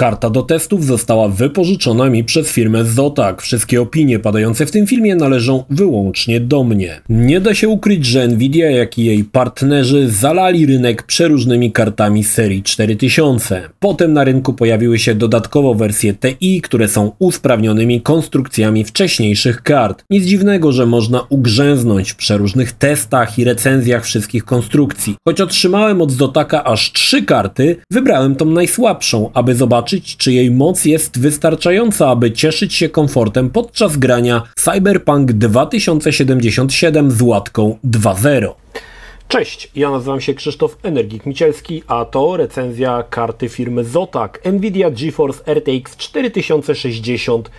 Karta do testów została wypożyczona mi przez firmę Zotac. Wszystkie opinie padające w tym filmie należą wyłącznie do mnie. Nie da się ukryć, że Nvidia, jak i jej partnerzy zalali rynek przeróżnymi kartami serii 4000. Potem na rynku pojawiły się dodatkowo wersje TI, które są usprawnionymi konstrukcjami wcześniejszych kart. Nic dziwnego, że można ugrzęznąć w przeróżnych testach i recenzjach wszystkich konstrukcji. Choć otrzymałem od Zotaka aż trzy karty, wybrałem tą najsłabszą, aby zobaczyć zobaczyć, czy jej moc jest wystarczająca, aby cieszyć się komfortem podczas grania Cyberpunk 2077 z łatką 2.0. Cześć, ja nazywam się Krzysztof Energik-Micielski, a to recenzja karty firmy Zotac Nvidia GeForce RTX 4060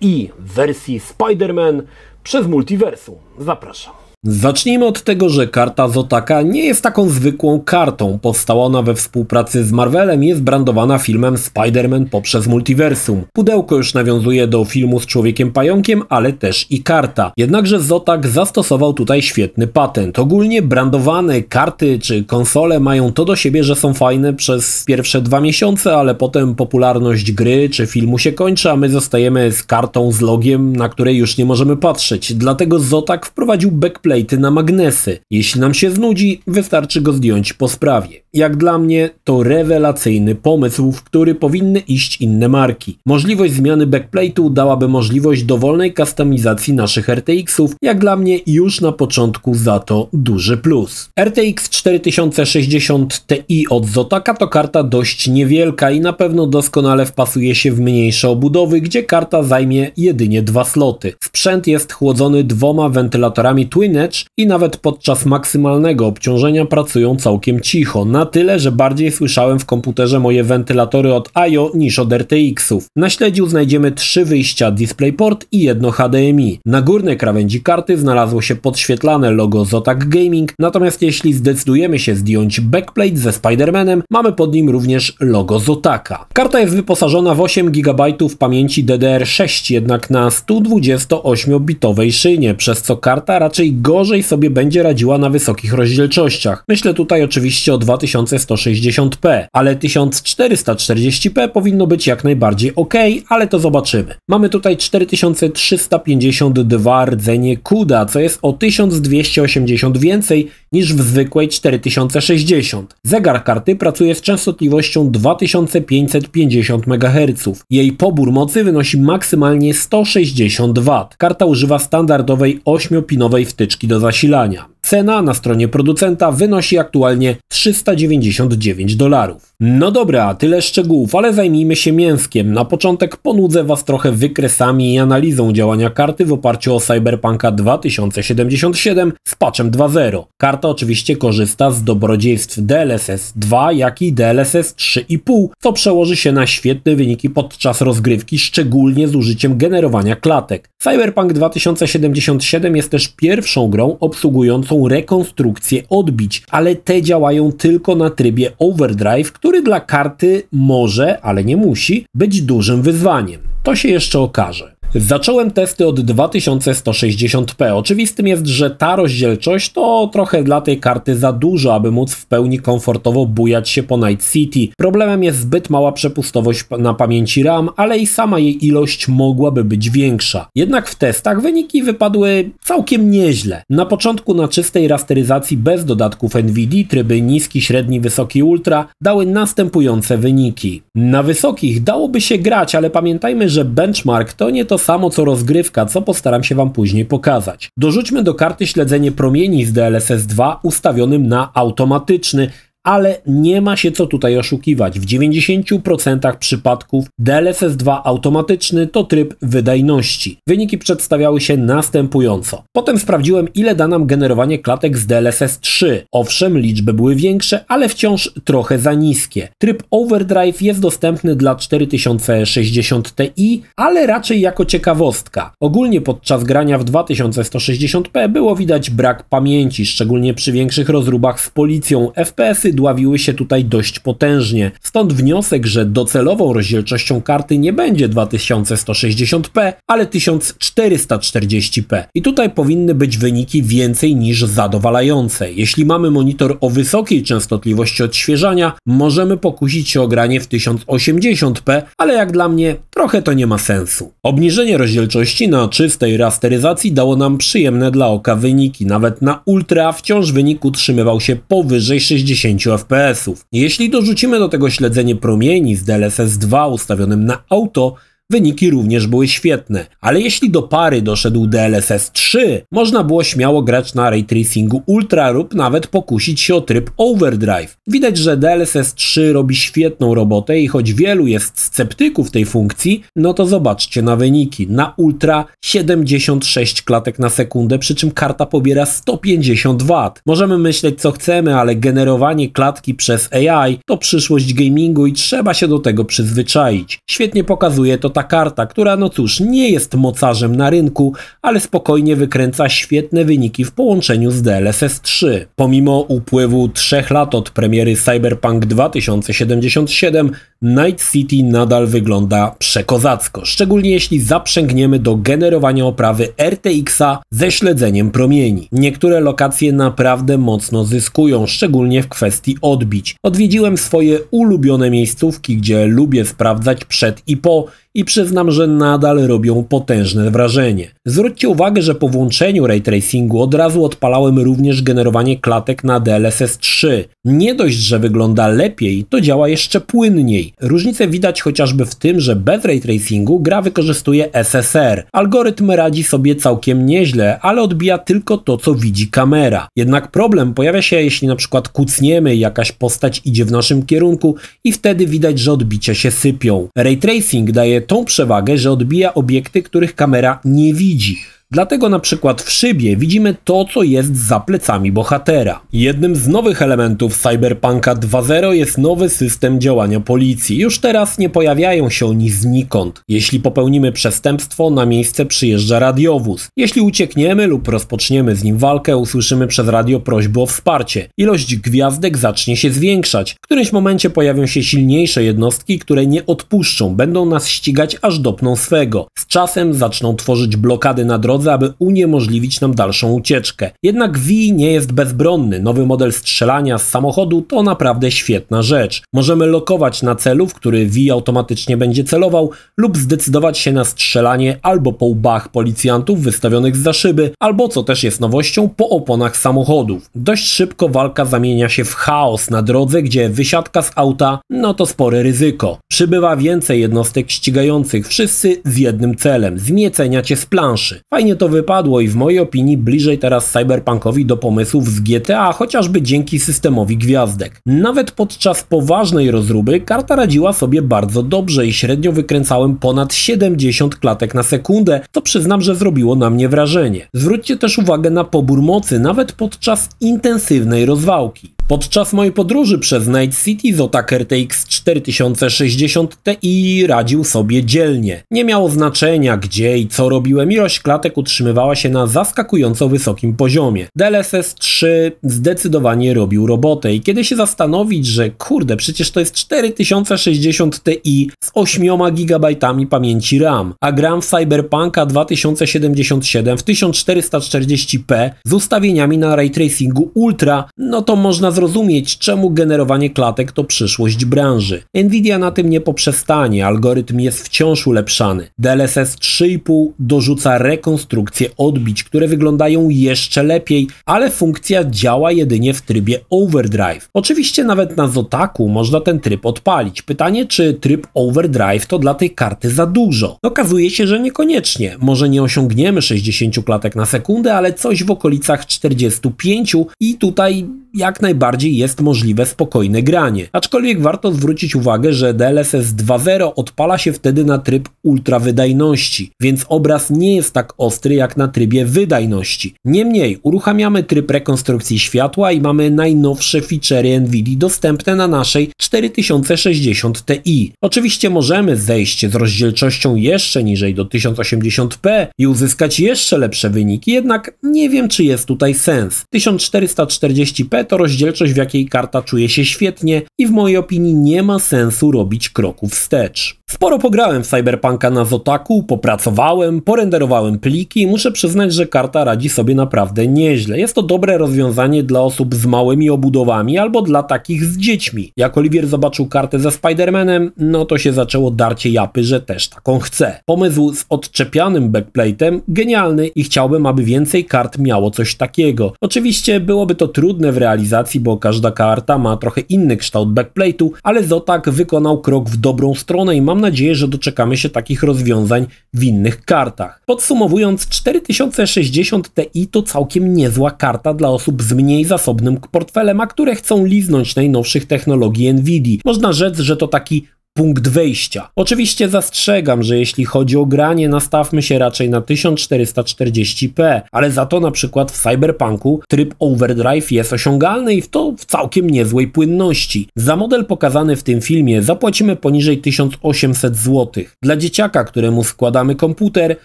Ti w wersji Spider-Man przez Multiversum. Zapraszam. Zacznijmy od tego, że karta Zotaka nie jest taką zwykłą kartą. Powstała ona we współpracy z Marvelem i jest brandowana filmem Spider-Man poprzez multiversum. Pudełko już nawiązuje do filmu z Człowiekiem Pająkiem, ale też i karta. Jednakże Zotak zastosował tutaj świetny patent. Ogólnie brandowane karty czy konsole mają to do siebie, że są fajne przez pierwsze dwa miesiące, ale potem popularność gry czy filmu się kończy, a my zostajemy z kartą z logiem, na której już nie możemy patrzeć. Dlatego Zotak wprowadził backplay naklejty na magnesy. Jeśli nam się znudzi, wystarczy go zdjąć po sprawie. Jak dla mnie to rewelacyjny pomysł, w który powinny iść inne marki. Możliwość zmiany backplate'u dałaby możliwość dowolnej customizacji naszych RTX-ów, jak dla mnie już na początku za to duży plus. RTX 4060 Ti od Zotaka to karta dość niewielka i na pewno doskonale wpasuje się w mniejsze obudowy, gdzie karta zajmie jedynie dwa sloty. Sprzęt jest chłodzony dwoma wentylatorami Twin Edge i nawet podczas maksymalnego obciążenia pracują całkiem cicho. Na na tyle, że bardziej słyszałem w komputerze moje wentylatory od IO niż od RTX-ów. Na śledziu znajdziemy trzy wyjścia DisplayPort i jedno HDMI. Na górnej krawędzi karty znalazło się podświetlane logo Zotac Gaming, natomiast jeśli zdecydujemy się zdjąć backplate ze Spider-Manem, mamy pod nim również logo Zotaka. Karta jest wyposażona w 8 GB pamięci DDR6, jednak na 128-bitowej szynie, przez co karta raczej gorzej sobie będzie radziła na wysokich rozdzielczościach. Myślę tutaj oczywiście o 2000 2160p, ale 1440p powinno być jak najbardziej ok, ale to zobaczymy. Mamy tutaj 4352 rdzenie CUDA, co jest o 1280 więcej niż w zwykłej 4060. Zegar karty pracuje z częstotliwością 2550 MHz. Jej pobór mocy wynosi maksymalnie 160 W. Karta używa standardowej 8-pinowej wtyczki do zasilania. Cena na stronie producenta wynosi aktualnie 399 dolarów. No dobra, tyle szczegółów, ale zajmijmy się mięskiem. Na początek ponudzę Was trochę wykresami i analizą działania karty w oparciu o Cyberpunka 2077 z patchem 2.0. Karta oczywiście korzysta z dobrodziejstw DLSS 2, jak i DLSS 3.5, co przełoży się na świetne wyniki podczas rozgrywki, szczególnie z użyciem generowania klatek. Cyberpunk 2077 jest też pierwszą grą obsługującą rekonstrukcję odbić, ale te działają tylko na trybie overdrive, który dla karty może, ale nie musi, być dużym wyzwaniem. To się jeszcze okaże. Zacząłem testy od 2160p. Oczywistym jest, że ta rozdzielczość to trochę dla tej karty za dużo, aby móc w pełni komfortowo bujać się po Night City. Problemem jest zbyt mała przepustowość na pamięci RAM, ale i sama jej ilość mogłaby być większa. Jednak w testach wyniki wypadły całkiem nieźle. Na początku na czystej rasteryzacji bez dodatków NVD tryby niski, średni, wysoki, ultra dały następujące wyniki. Na wysokich dałoby się grać, ale pamiętajmy, że benchmark to nie to samo co rozgrywka, co postaram się Wam później pokazać. Dorzućmy do karty śledzenie promieni z DLSS 2 ustawionym na automatyczny, ale nie ma się co tutaj oszukiwać. W 90% przypadków DLSS2 automatyczny to tryb wydajności. Wyniki przedstawiały się następująco. Potem sprawdziłem, ile da nam generowanie klatek z DLSS3. Owszem, liczby były większe, ale wciąż trochę za niskie. Tryb Overdrive jest dostępny dla 4060 Ti, ale raczej jako ciekawostka. Ogólnie podczas grania w 2160p było widać brak pamięci, szczególnie przy większych rozróbach z policją. FPS-y dławiły się tutaj dość potężnie. Stąd wniosek, że docelową rozdzielczością karty nie będzie 2160p, ale 1440p. I tutaj powinny być wyniki więcej niż zadowalające. Jeśli mamy monitor o wysokiej częstotliwości odświeżania, możemy pokusić się o granie w 1080p, ale jak dla mnie trochę to nie ma sensu. Obniżenie rozdzielczości na czystej rasteryzacji dało nam przyjemne dla oka wyniki. Nawet na ultra wciąż wynik utrzymywał się powyżej 60 60 fps. Jeśli dorzucimy do tego śledzenie promieni z DLSS 2 ustawionym na auto, Wyniki również były świetne, ale jeśli do pary doszedł DLSS 3, można było śmiało grać na ray tracingu ultra lub nawet pokusić się o tryb overdrive. Widać, że DLSS 3 robi świetną robotę i choć wielu jest sceptyków tej funkcji, no to zobaczcie na wyniki. Na ultra 76 klatek na sekundę, przy czym karta pobiera 150 W. Możemy myśleć co chcemy, ale generowanie klatki przez AI to przyszłość gamingu i trzeba się do tego przyzwyczaić. Świetnie pokazuje to tak ta karta, która no cóż, nie jest mocarzem na rynku, ale spokojnie wykręca świetne wyniki w połączeniu z DLSS 3. Pomimo upływu trzech lat od premiery Cyberpunk 2077, Night City nadal wygląda przekozacko, szczególnie jeśli zaprzęgniemy do generowania oprawy RTX-a ze śledzeniem promieni. Niektóre lokacje naprawdę mocno zyskują, szczególnie w kwestii odbić. Odwiedziłem swoje ulubione miejscówki, gdzie lubię sprawdzać przed i po, i przyznam, że nadal robią potężne wrażenie. Zwróćcie uwagę, że po włączeniu ray tracingu od razu odpalałem również generowanie klatek na DLSS 3 nie dość, że wygląda lepiej, to działa jeszcze płynniej. Różnicę widać chociażby w tym, że bez ray tracingu gra wykorzystuje SSR. Algorytm radzi sobie całkiem nieźle, ale odbija tylko to, co widzi kamera. Jednak problem pojawia się, jeśli na przykład kucniemy, jakaś postać idzie w naszym kierunku i wtedy widać, że odbicia się sypią. Ray tracing daje tą przewagę, że odbija obiekty, których kamera nie widzi. Dlatego na przykład w szybie widzimy to, co jest za plecami bohatera. Jednym z nowych elementów Cyberpunka 2.0 jest nowy system działania policji. Już teraz nie pojawiają się oni znikąd. Jeśli popełnimy przestępstwo, na miejsce przyjeżdża radiowóz. Jeśli uciekniemy lub rozpoczniemy z nim walkę, usłyszymy przez radio prośby o wsparcie. Ilość gwiazdek zacznie się zwiększać. W którymś momencie pojawią się silniejsze jednostki, które nie odpuszczą, będą nas ścigać aż dopną swego. Z czasem zaczną tworzyć blokady na drodze, drodze, aby uniemożliwić nam dalszą ucieczkę. Jednak V nie jest bezbronny. Nowy model strzelania z samochodu to naprawdę świetna rzecz. Możemy lokować na celu, w który V automatycznie będzie celował, lub zdecydować się na strzelanie albo po łbach policjantów wystawionych za szyby, albo co też jest nowością, po oponach samochodów. Dość szybko walka zamienia się w chaos na drodze, gdzie wysiadka z auta no to spore ryzyko. Przybywa więcej jednostek ścigających, wszyscy z jednym celem zmiecenia cię z planszy. Fajnie fajnie to wypadło i w mojej opinii bliżej teraz cyberpunkowi do pomysłów z GTA, chociażby dzięki systemowi gwiazdek. Nawet podczas poważnej rozróby karta radziła sobie bardzo dobrze i średnio wykręcałem ponad 70 klatek na sekundę, co przyznam, że zrobiło na mnie wrażenie. Zwróćcie też uwagę na pobór mocy, nawet podczas intensywnej rozwałki. Podczas mojej podróży przez Night City Zotac RTX 4060 Ti radził sobie dzielnie. Nie miało znaczenia gdzie i co robiłem, ilość klatek utrzymywała się na zaskakująco wysokim poziomie. DLSS 3 zdecydowanie robił robotę i kiedy się zastanowić, że kurde przecież to jest 4060 Ti z 8 GB pamięci RAM, a gram w Cyberpunka 2077 w 1440p z ustawieniami na ray tracingu ultra, no to można zrozumieć, czemu generowanie klatek to przyszłość branży. Nvidia na tym nie poprzestanie, algorytm jest wciąż ulepszany. DLSS 3.5 dorzuca rekonstrukcję odbić, które wyglądają jeszcze lepiej, ale funkcja działa jedynie w trybie overdrive. Oczywiście nawet na Zotaku można ten tryb odpalić. Pytanie, czy tryb overdrive to dla tej karty za dużo? Okazuje się, że niekoniecznie. Może nie osiągniemy 60 klatek na sekundę, ale coś w okolicach 45 i tutaj jak najbardziej najbardziej jest możliwe spokojne granie. Aczkolwiek warto zwrócić uwagę, że DLSS 2.0 odpala się wtedy na tryb ultra wydajności, więc obraz nie jest tak ostry jak na trybie wydajności. Niemniej uruchamiamy tryb rekonstrukcji światła i mamy najnowsze featurey NVIDIA dostępne na naszej 4060 Ti. Oczywiście możemy zejść z rozdzielczością jeszcze niżej do 1080p i uzyskać jeszcze lepsze wyniki, jednak nie wiem czy jest tutaj sens. 1440p to rozdzielczość część w jakiej karta czuje się świetnie i w mojej opinii nie ma sensu robić kroku wstecz. Sporo pograłem w Cyberpunka na Zotaku, popracowałem, porenderowałem pliki i muszę przyznać, że karta radzi sobie naprawdę nieźle. Jest to dobre rozwiązanie dla osób z małymi obudowami albo dla takich z dziećmi. Jak Oliwier zobaczył kartę ze Spider-Manem, no to się zaczęło darcie japy, że też taką chce. Pomysł z odczepianym backplate'em genialny i chciałbym, aby więcej kart miało coś takiego. Oczywiście byłoby to trudne w realizacji, bo każda karta ma trochę inny kształt backplate'u, ale Zotak wykonał krok w dobrą stronę i mam nadzieję, że doczekamy się takich rozwiązań w innych kartach. Podsumowując, 4060 Ti to całkiem niezła karta dla osób z mniej zasobnym portfelem, a które chcą liznąć najnowszych technologii Nvidia. Można rzec, że to taki punkt wejścia. Oczywiście zastrzegam, że jeśli chodzi o granie, nastawmy się raczej na 1440p, ale za to na przykład w Cyberpunku tryb Overdrive jest osiągalny i w to w całkiem niezłej płynności. Za model pokazany w tym filmie zapłacimy poniżej 1800 zł. Dla dzieciaka, któremu składamy komputer,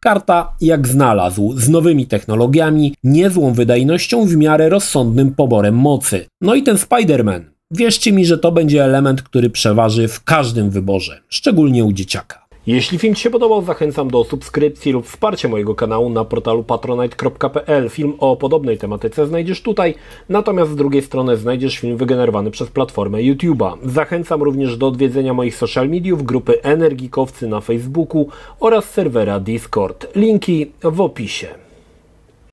karta jak znalazł, z nowymi technologiami, niezłą wydajnością w miarę rozsądnym poborem mocy. No i ten Spider-Man. Wierzcie mi, że to będzie element, który przeważy w każdym wyborze, szczególnie u dzieciaka. Jeśli film Ci się podobał, zachęcam do subskrypcji lub wsparcia mojego kanału na portalu patronite.pl. Film o podobnej tematyce znajdziesz tutaj, natomiast z drugiej strony znajdziesz film wygenerowany przez platformę YouTube'a. Zachęcam również do odwiedzenia moich social mediów, grupy Energikowcy na Facebooku oraz serwera Discord. Linki w opisie.